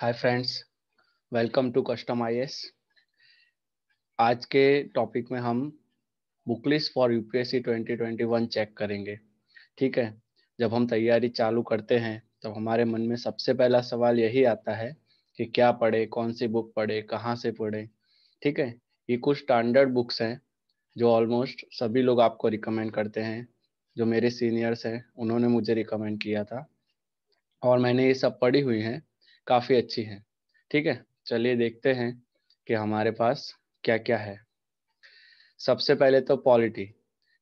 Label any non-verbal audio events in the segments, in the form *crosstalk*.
hi friends welcome to custom I आज के topic में हम बुकलिस्ट फॉर यूपीएससी 2021 चेक करेंगे ठीक है जब हम तैयारी चालू करते हैं तब हमारे मन में सबसे पहला सवाल यही आता है कि क्या पढ़े कौन सी बुक पढ़े कहाँ से पढ़े ठीक है ये कुछ स्टैंडर्ड बुक्स हैं जो ऑलमोस्ट सभी लोग आपको रिकमेंड करते हैं जो मेरे सीनियर्स हैं उन्होंने मुझे रिकमेंड किया था और मैंने ये सब पढ़ी हुई हैं काफ़ी अच्छी है ठीक है चलिए देखते हैं कि हमारे पास क्या क्या है सबसे पहले तो पॉलिटी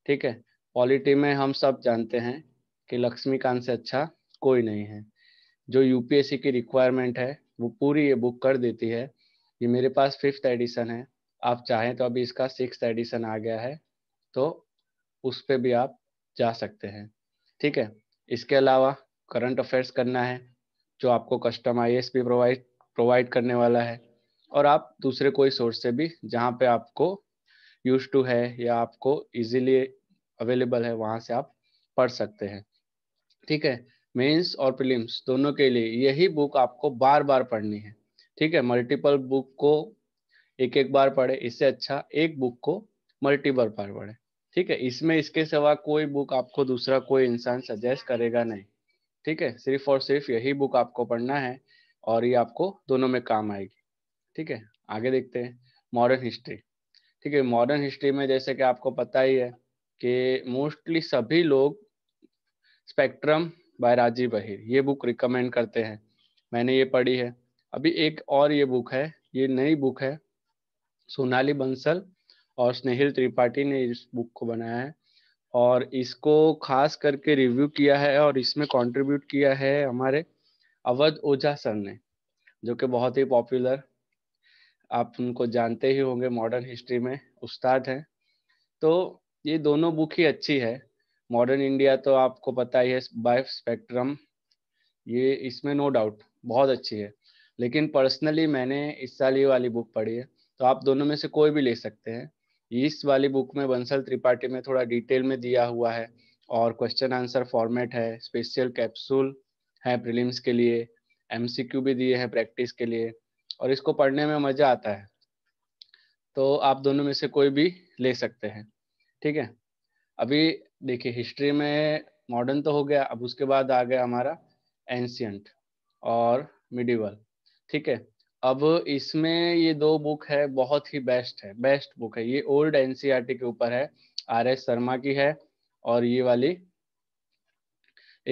ठीक है पॉलिटी में हम सब जानते हैं कि लक्ष्मीकांत से अच्छा कोई नहीं है जो यूपीएससी की रिक्वायरमेंट है वो पूरी ये बुक कर देती है ये मेरे पास फिफ्थ एडिशन है आप चाहें तो अभी इसका सिक्स एडिशन आ गया है तो उस पर भी आप जा सकते हैं ठीक है इसके अलावा करंट अफेयर्स करना है जो आपको custom I S provide provide करने वाला है और आप दूसरे कोई सोर्स से भी जहाँ पे आपको यूज टू है या आपको इजीली अवेलेबल है वहाँ से आप पढ़ सकते हैं ठीक है मेंस और प्रीलिम्स दोनों के लिए यही बुक आपको बार बार पढ़नी है ठीक है मल्टीपल बुक को एक एक बार पढ़े इससे अच्छा एक बुक को मल्टीपल बार पढ़े ठीक है इसमें इसके सिवा कोई बुक आपको दूसरा कोई इंसान सजेस्ट करेगा नहीं ठीक है सिर्फ और सिर्फ यही बुक आपको पढ़ना है और ये आपको दोनों में काम आएगी ठीक है आगे देखते हैं मॉडर्न हिस्ट्री ठीक है मॉडर्न हिस्ट्री में जैसे कि आपको पता ही है कि मोस्टली सभी लोग स्पेक्ट्रम बाय राजीव बहिर ये बुक रिकमेंड करते हैं मैंने ये पढ़ी है अभी एक और ये बुक है ये नई बुक है सोनाली बंसल और स्नेहिल त्रिपाठी ने इस बुक को बनाया है और इसको खास करके रिव्यू किया है और इसमें कंट्रीब्यूट किया है हमारे अवध ओझा सर ने जो कि बहुत ही पॉपुलर आप उनको जानते ही होंगे मॉडर्न हिस्ट्री में उस्ताद हैं तो ये दोनों बुक ही अच्छी है मॉडर्न इंडिया तो आपको पता ही है बाय स्पेक्ट्रम ये इसमें नो डाउट बहुत अच्छी है लेकिन पर्सनली मैंने इस साल ये वाली बुक पढ़ी है तो आप दोनों में से कोई भी ले सकते हैं इस वाली बुक में बंसल त्रिपाठी में थोड़ा डिटेल में दिया हुआ है और क्वेश्चन आंसर फॉर्मेट है स्पेशल कैप्सूल है प्रीलिम्स के लिए एमसीक्यू भी दिए हैं प्रैक्टिस के लिए और इसको पढ़ने में मज़ा आता है तो आप दोनों में से कोई भी ले सकते हैं ठीक है अभी देखिए हिस्ट्री में मॉडर्न तो हो गया अब उसके बाद आ गया हमारा एंशियंट और मिडिवल ठीक है अब इसमें ये दो बुक है बहुत ही बेस्ट है बेस्ट बुक है ये ओल्ड एनसीईआरटी e के ऊपर है आर एस शर्मा की है और ये वाली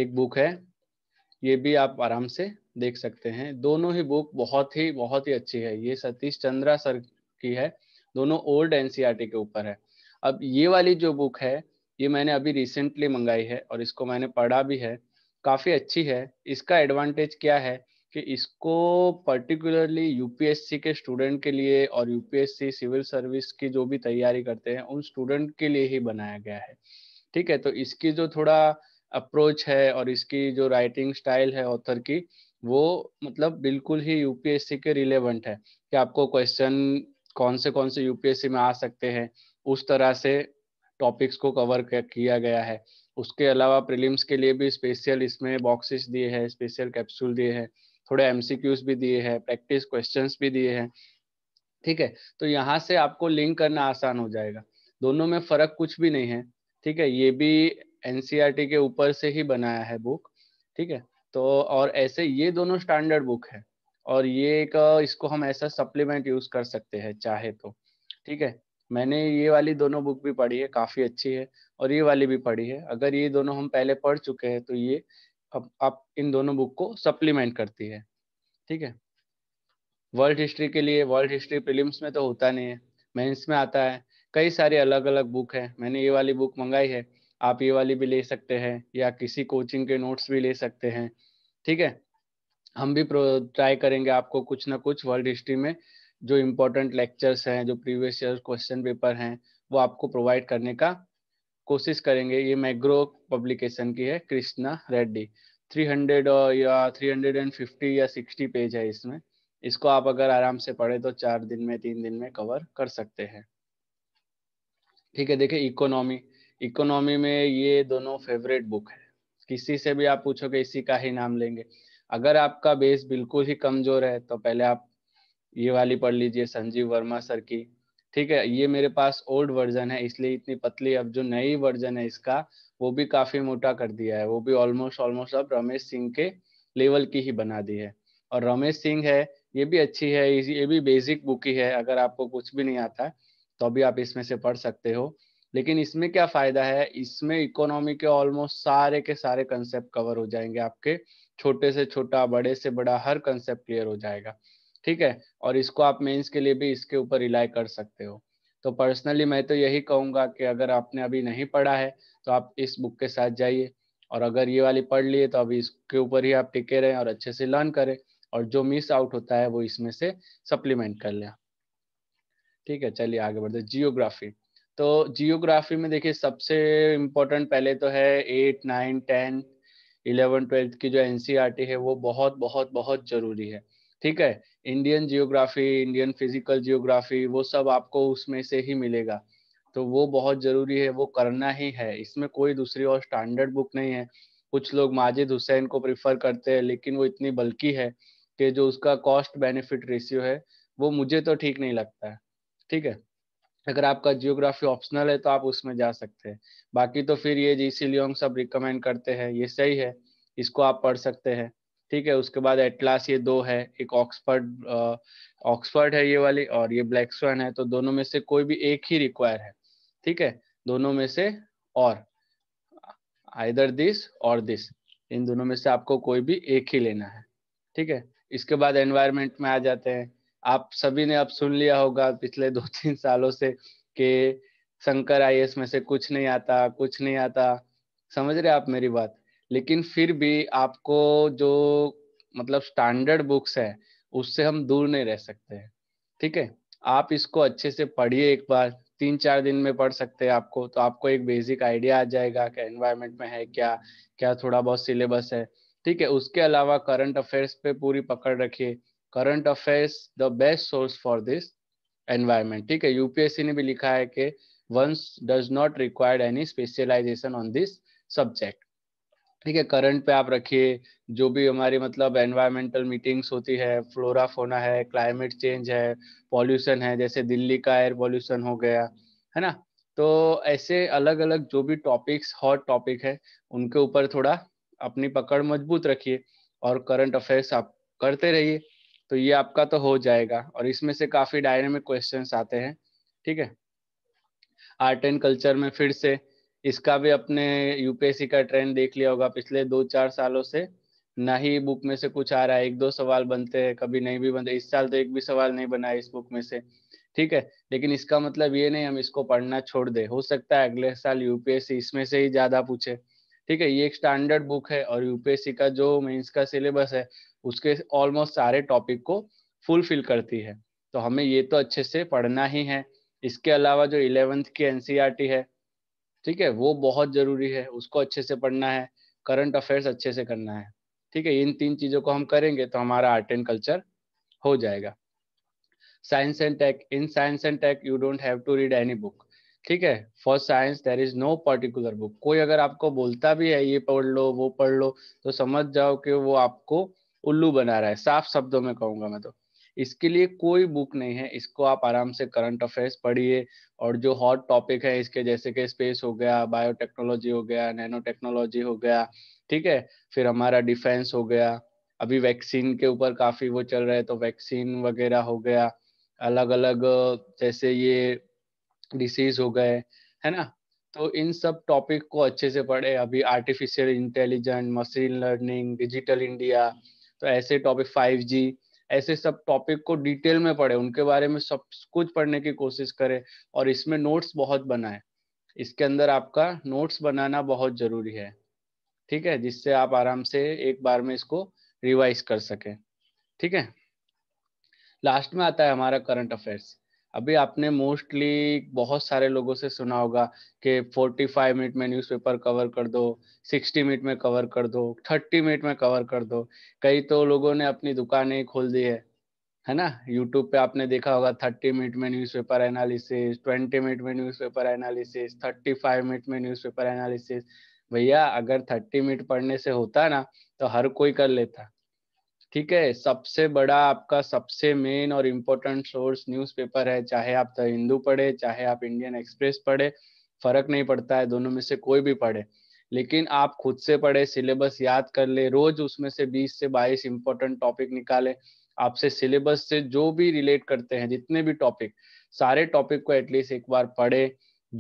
एक बुक है ये भी आप आराम से देख सकते हैं दोनों ही बुक बहुत ही बहुत ही अच्छी है ये सतीश चंद्रा सर की है दोनों ओल्ड एनसीईआरटी e के ऊपर है अब ये वाली जो बुक है ये मैंने अभी रिसेंटली मंगाई है और इसको मैंने पढ़ा भी है काफ़ी अच्छी है इसका एडवांटेज क्या है कि इसको पर्टिकुलरली यूपीएससी के स्टूडेंट के लिए और यूपीएससी सिविल सर्विस की जो भी तैयारी करते हैं उन स्टूडेंट के लिए ही बनाया गया है ठीक है तो इसकी जो थोड़ा अप्रोच है और इसकी जो राइटिंग स्टाइल है ऑथर की वो मतलब बिल्कुल ही यूपीएससी के रिलेवेंट है कि आपको क्वेश्चन कौन से कौन से यूपीएससी में आ सकते हैं उस तरह से टॉपिक्स को कवर किया गया है उसके अलावा प्रीलिम्स के लिए भी स्पेशल इसमें बॉक्सेस दिए हैं स्पेशल कैप्सूल दिए हैं थोड़े एमसीक्यूज भी दिए हैं प्रैक्टिस क्वेश्चंस भी दिए हैं ठीक है तो यहाँ से आपको लिंक करना आसान हो जाएगा दोनों में फर्क कुछ भी नहीं है ठीक है ये भी एनसीईआरटी e के ऊपर से ही बनाया है बुक ठीक है तो और ऐसे ये दोनों स्टैंडर्ड बुक है और ये एक इसको हम ऐसा सप्लीमेंट यूज कर सकते हैं चाहे तो ठीक है मैंने ये वाली दोनों बुक भी पढ़ी है काफी अच्छी है और ये वाली भी पढ़ी है अगर ये दोनों हम पहले पढ़ चुके हैं तो ये अब आप इन दोनों बुक को सप्लीमेंट करती है ठीक है वर्ल्ड हिस्ट्री के लिए वर्ल्ड हिस्ट्री फिल्म्स में तो होता नहीं है मेन्स में आता है कई सारी अलग अलग बुक है मैंने ये वाली बुक मंगाई है आप ये वाली भी ले सकते हैं या किसी कोचिंग के नोट्स भी ले सकते हैं ठीक है हम भी ट्राई करेंगे आपको कुछ ना कुछ वर्ल्ड हिस्ट्री में जो इम्पोर्टेंट लेक्चर्स हैं जो प्रीवियस ईयर क्वेश्चन पेपर हैं वो आपको प्रोवाइड करने का कोशिश करेंगे ये मैग्रो पब्लिकेशन की है कृष्णा रेड्डी 300 या 350 या 60 पेज है इसमें इसको आप अगर आराम से पढ़े तो चार दिन में तीन दिन में कवर कर सकते हैं ठीक है देखिए इकोनॉमी इकोनॉमी में ये दोनों फेवरेट बुक है किसी से भी आप पूछोगे इसी का ही नाम लेंगे अगर आपका बेस बिल्कुल ही कमजोर है तो पहले आप ये वाली पढ़ लीजिए संजीव वर्मा सर की ठीक है ये मेरे पास ओल्ड वर्जन है इसलिए इतनी पतली अब जो नई वर्जन है इसका वो भी काफी मोटा कर दिया है वो भी ऑलमोस्ट ऑलमोस्ट अब रमेश सिंह के लेवल की ही बना दी है और रमेश सिंह है ये भी अच्छी है ये भी बेसिक बुक ही है अगर आपको कुछ भी नहीं आता तो भी आप इसमें से पढ़ सकते हो लेकिन इसमें क्या फायदा है इसमें इकोनॉमी के ऑलमोस्ट सारे के सारे कंसेप्ट कवर हो जाएंगे आपके छोटे से छोटा बड़े से बड़ा हर कंसेप्ट क्लियर हो जाएगा ठीक है और इसको आप मेंस के लिए भी इसके ऊपर रिलाई कर सकते हो तो पर्सनली मैं तो यही कहूंगा कि अगर आपने अभी नहीं पढ़ा है तो आप इस बुक के साथ जाइए और अगर ये वाली पढ़ लिए तो अभी इसके ऊपर ही आप टिके रहें और अच्छे से लर्न करें और जो मिस आउट होता है वो इसमें से सप्लीमेंट कर लें ठीक है चलिए आगे बढ़ते जियोग्राफी तो जियोग्राफी में देखिए सबसे इम्पोर्टेंट पहले तो है eight nine ten eleven twelfth की जो एन e है वो बहुत बहुत बहुत ज़रूरी है ठीक है Indian geography Indian physical geography वो सब आपको उसमें से ही मिलेगा तो वो बहुत ज़रूरी है वो करना ही है इसमें कोई दूसरी और स्टैंडर्ड बुक नहीं है कुछ लोग माजिद हुसैन को प्रिफर करते हैं लेकिन वो इतनी बल्कि है कि जो उसका कॉस्ट बेनिफिट रेशियो है वो मुझे तो ठीक नहीं लगता है ठीक है अगर आपका जियोग्राफी ऑप्शनल है तो आप उसमें जा सकते हैं बाकी तो फिर ये जी सी लियोंग सब रिकमेंड करते हैं ये सही है इसको आप पढ़ सकते हैं ठीक है उसके बाद एटलास ये दो है एक ऑक्सफर्ड ऑक्सफर्ड है ये वाली और ये ब्लैक स्वैन है तो दोनों में से कोई भी एक ही रिक्वायर है ठीक है दोनों में से और आइदर दिस और दिस इन दोनों में से आपको कोई भी एक ही लेना है ठीक है इसके बाद एनवायरमेंट में आ जाते हैं आप सभी ने अब सुन लिया होगा पिछले दो *laughs* तीन सालों से कि शंकर आई में से कुछ नहीं आता कुछ नहीं आता समझ रहे आप मेरी बात लेकिन फिर भी आपको जो मतलब स्टैंडर्ड बुक्स है उससे हम दूर नहीं रह सकते हैं ठीक है आप इसको अच्छे से पढ़िए एक बार तीन चार दिन में पढ़ सकते हैं आपको तो आपको एक बेसिक आइडिया आ जाएगा कि एनवायरमेंट में है क्या क्या थोड़ा बहुत सिलेबस है ठीक है उसके अलावा करंट अफेयर्स पे पूरी पकड़ रखिए current affairs the best source for this environment ठीक है यूपीएससी ने भी लिखा है कि once does not required any specialization on this subject ठीक है करंट पे आप रखिए जो भी हमारी मतलब एनवायरमेंटल मीटिंग्स होती है फ्लोरा फोना है क्लाइमेट चेंज है पॉल्यूशन है जैसे दिल्ली का एयर पॉल्यूशन हो गया है ना तो ऐसे अलग अलग जो भी टॉपिक्स हॉट टॉपिक है उनके ऊपर थोड़ा अपनी पकड़ मजबूत रखिए और करंट अफेयर्स आप करते रहिए तो ये आपका तो हो जाएगा और इसमें से काफ़ी डायनेमिक क्वेश्चंस आते हैं ठीक है आर्ट एंड कल्चर में फिर से इसका भी अपने यूपीएससी का ट्रेंड देख लिया होगा पिछले दो चार सालों से ना ही बुक में से कुछ आ रहा है एक दो सवाल बनते हैं कभी नहीं भी बनते इस साल तो एक भी सवाल नहीं बना है इस बुक में से ठीक है लेकिन इसका मतलब ये नहीं हम इसको पढ़ना छोड़ दे हो सकता है अगले साल यूपीएससी इसमें से ही ज्यादा पूछे ठीक है ये एक स्टैंडर्ड बुक है और यूपीएससी का जो मेन्स का सिलेबस है उसके ऑलमोस्ट सारे टॉपिक को फुलफिल करती है तो हमें ये तो अच्छे से पढ़ना ही है इसके अलावा जो इलेवेंथ की एनसीईआरटी e है ठीक है वो बहुत जरूरी है उसको अच्छे से पढ़ना है करंट अफेयर्स अच्छे से करना है ठीक है इन तीन चीज़ों को हम करेंगे तो हमारा आर्ट एंड कल्चर हो जाएगा science and tech in science and tech you don't have to read any book ठीक है for science there is no particular book कोई अगर आपको बोलता भी है ये पढ़ लो वो पढ़ लो तो समझ जाओ कि वो आपको उल्लू बना रहा है साफ शब्दों में कहूंगा मैं तो इसके लिए कोई बुक नहीं है इसको आप आराम से करंट अफेयर्स पढ़िए और जो हॉट टॉपिक है इसके जैसे कि स्पेस हो गया बायोटेक्नोलॉजी हो गया नैनो टेक्नोलॉजी हो गया ठीक है फिर हमारा डिफेंस हो गया अभी वैक्सीन के ऊपर काफी वो चल रहे तो वैक्सीन वगैरह हो गया अलग अलग जैसे ये डिसीज हो गए है ना तो इन सब टॉपिक को अच्छे से पढ़े अभी artificial intelligence machine learning digital India तो ऐसे टॉपिक 5G ऐसे सब टॉपिक को डिटेल में पढ़े उनके बारे में सब कुछ पढ़ने की कोशिश करें और इसमें नोट्स बहुत बनाए इसके अंदर आपका नोट्स बनाना बहुत जरूरी है ठीक है जिससे आप आराम से एक बार में इसको रिवाइज कर सकें ठीक है लास्ट में आता है हमारा करंट अफेयर्स अभी आपने मोस्टली बहुत सारे लोगों से सुना होगा कि 45 मिनट में न्यूज़पेपर कवर कर दो 60 मिनट में कवर कर दो 30 मिनट में कवर कर दो कई तो लोगों ने अपनी दुकानें खोल दी है है ना यूट्यूब पे आपने देखा होगा थर्टी मिनट में न्यूज़पेपर एनालिसिस ट्वेंटी मिनट में newspaper analysis thirty five minute में न्यूज़पेपर एनालिसिस भैया अगर थर्टी मिनट पढ़ने से होता ना तो हर कोई कर लेता ठीक है सबसे बड़ा आपका सबसे मेन और इम्पोर्टेंट सोर्स न्यूज़पेपर है चाहे आप द हिंदू पढ़े चाहे आप इंडियन एक्सप्रेस पढ़े फर्क नहीं पड़ता है दोनों में से कोई भी पढ़े लेकिन आप खुद से पढ़े सिलेबस याद कर ले रोज उसमें से 20 से 22 इम्पोर्टेंट टॉपिक निकाले आपसे सिलेबस से जो भी रिलेट करते हैं जितने भी टॉपिक सारे टॉपिक को एटलीस्ट एक बार पढ़े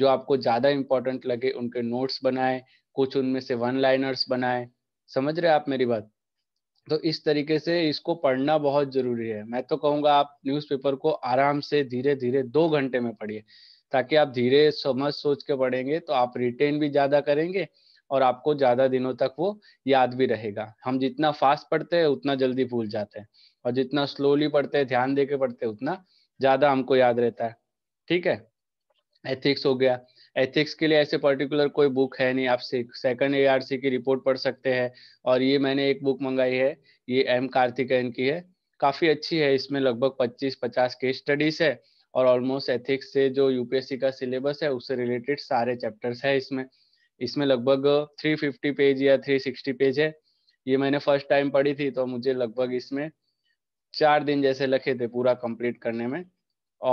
जो आपको ज्यादा इम्पोर्टेंट लगे उनके नोट्स बनाए कुछ उनमें से वन लाइनर्स बनाए समझ रहे आप मेरी बात तो इस तरीके से इसको पढ़ना बहुत जरूरी है मैं तो कहूंगा आप न्यूज़पेपर को आराम से धीरे धीरे दो घंटे में पढ़िए ताकि आप धीरे समझ सोच के पढ़ेंगे तो आप रिटेन भी ज़्यादा करेंगे और आपको ज़्यादा दिनों तक वो याद भी रहेगा हम जितना फास्ट पढ़ते हैं उतना जल्दी भूल जाते हैं और जितना स्लोली पढ़ते हैं ध्यान दे के पढ़ते हैं उतना ज़्यादा हमको याद रहता है ठीक है एथिक्स हो गया एथिक्स के लिए ऐसे पर्टिकुलर कोई बुक है नहीं आप सेकंड एआरसी की रिपोर्ट पढ़ सकते हैं और ये मैंने एक बुक मंगाई है ये एम कार्तिकेयन की है काफ़ी अच्छी है इसमें लगभग 25-50 केस स्टडीज है और ऑलमोस्ट एथिक्स से जो यूपीएससी का सिलेबस है उससे रिलेटेड सारे चैप्टर्स है इसमें इसमें लगभग थ्री पेज या थ्री पेज है ये मैंने फर्स्ट टाइम पढ़ी थी तो मुझे लगभग इसमें चार दिन जैसे लगे थे पूरा कंप्लीट करने में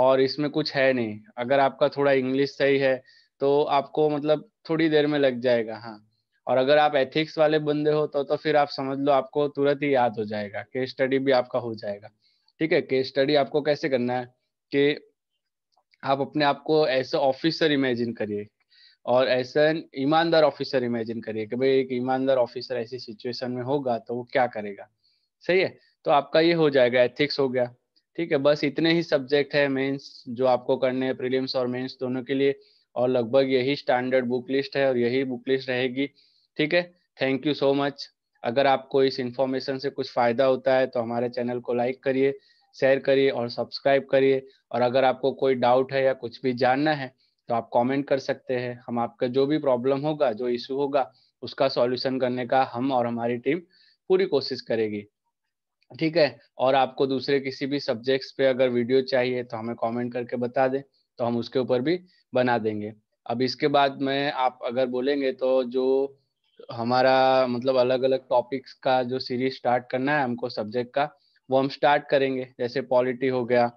और इसमें कुछ है नहीं अगर आपका थोड़ा इंग्लिश सही है तो आपको मतलब थोड़ी देर में लग जाएगा हाँ और अगर आप एथिक्स वाले बंदे हो तो तो फिर आप समझ लो आपको तुरंत ही याद हो जाएगा केस स्टडी भी आपका हो जाएगा ठीक है केस स्टडी आपको कैसे करना है कि आप अपने आप को ऐसे ऑफिसर इमेजिन करिए और ऐसा ईमानदार ऑफिसर इमेजिन करिए कि भाई एक ईमानदार ऑफिसर ऐसी सिचुएशन में होगा तो वो क्या करेगा सही है तो आपका ये हो जाएगा एथिक्स हो गया ठीक है बस इतने ही सब्जेक्ट है मेंस जो आपको करने हैं प्रीलिम्स और मेंस दोनों के लिए और लगभग यही स्टैंडर्ड बुक लिस्ट है और यही बुक लिस्ट रहेगी ठीक है थैंक यू सो मच अगर आपको इस इंफॉर्मेशन से कुछ फ़ायदा होता है तो हमारे चैनल को लाइक करिए शेयर करिए और सब्सक्राइब करिए और अगर आपको कोई डाउट है या कुछ भी जानना है तो आप कमेंट कर सकते हैं हम आपका जो भी प्रॉब्लम होगा जो इशू होगा उसका सॉल्यूशन करने का हम और हमारी टीम पूरी कोशिश करेगी ठीक है और आपको दूसरे किसी भी सब्जेक्ट्स पे अगर वीडियो चाहिए तो हमें कमेंट करके बता दें तो हम उसके ऊपर भी बना देंगे अब इसके बाद में आप अगर बोलेंगे तो जो हमारा मतलब अलग अलग टॉपिक्स का जो सीरीज स्टार्ट करना है हमको सब्जेक्ट का वो हम स्टार्ट करेंगे जैसे पॉलिटी हो गया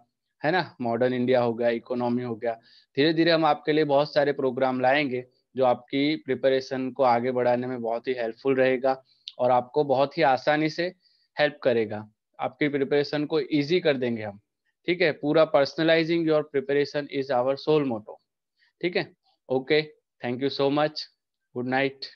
है ना मॉडर्न इंडिया हो गया इकोनॉमी हो गया धीरे धीरे हम आपके लिए बहुत सारे प्रोग्राम लाएंगे जो आपकी प्रिपरेशन को आगे बढ़ाने में बहुत ही हेल्पफुल रहेगा और आपको बहुत ही आसानी से हेल्प करेगा आपकी प्रिपरेशन को ईजी कर देंगे हम ठीक है पूरा personalizing your preparation is our sole motto ठीक है okay thank you so much good night